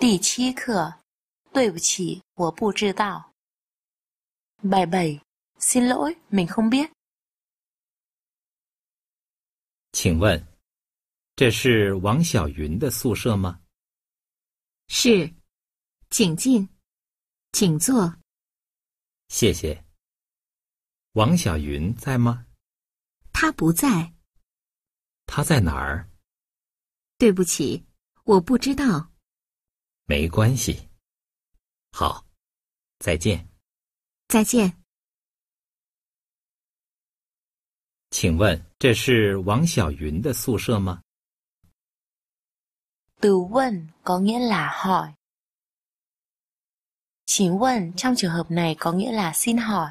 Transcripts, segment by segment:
第七课，对不起，我不知道。bài bảy, xin lỗi mình không biết. 请问，这是王小云的宿舍吗？是，请进，请坐。谢谢。王小云在吗？他不在。他在哪儿？对不起，我不知道。没关系。好，再见。再见。请问这是王小云的宿舍吗？Từ 问 có trường hợp này có nghĩa là xin hỏi.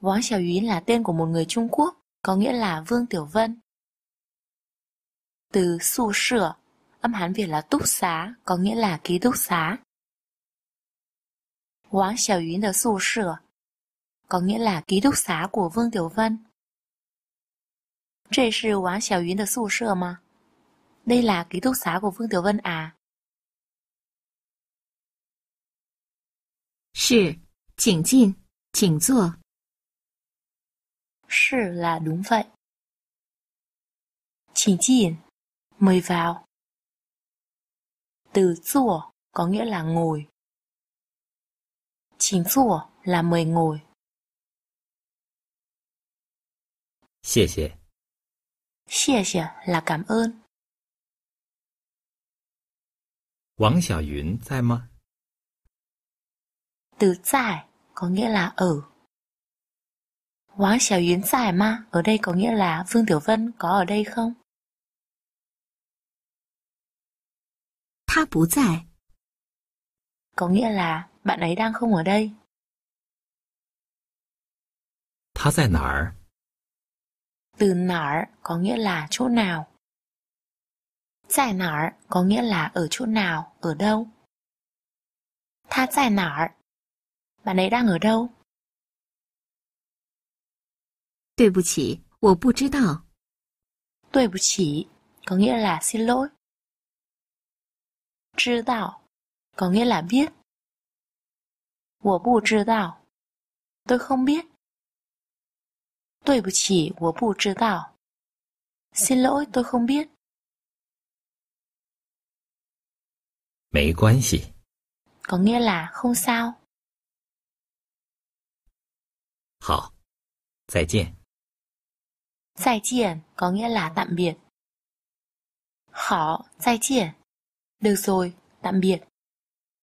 Võ Xiao là tên của một người Trung Quốc, có nghĩa là Vương Tiểu Vân. Từ su sửa âm Hán Việt là túc xá, có nghĩa là ký túc xá. Wang Xiaoyun de su shi, có nghĩa là ký túc xá của Vương Tiểu Vân. Đây là Wang Xiaoyun de su shi mà. Đây là ký túc xá của Vương Tiểu Vân à? Sì, chỉnh jin, chỉnh zuo. Sì là đúng vậy. Chỉnh jin, mời vào. Từ rủa có nghĩa là ngồi. Chính rủa là mời ngồi. Xie xie là cảm ơn. 王小云在吗？từ giải có nghĩa là ở. Wang Xiao Yến giải ma ở đây có nghĩa là Vương Tiểu Vân có ở đây không? Có nghĩa là bạn ấy đang không ở đây. 他在哪儿? có nghĩa là chỗ nào. có nghĩa là ở chỗ nào, ở đâu. Tha tại 哪儿? Bạn ấy đang ở đâu? 对不起，我不知道。对不起 có nghĩa là xin lỗi có nghĩa là biết. 我不知道 tôi không biết. xin lỗi, tôi không biết. 没关系 có nghĩa là không sao. 好，再见。再见 có nghĩa là tạm biệt. 好，再见 được rồi, tạm biệt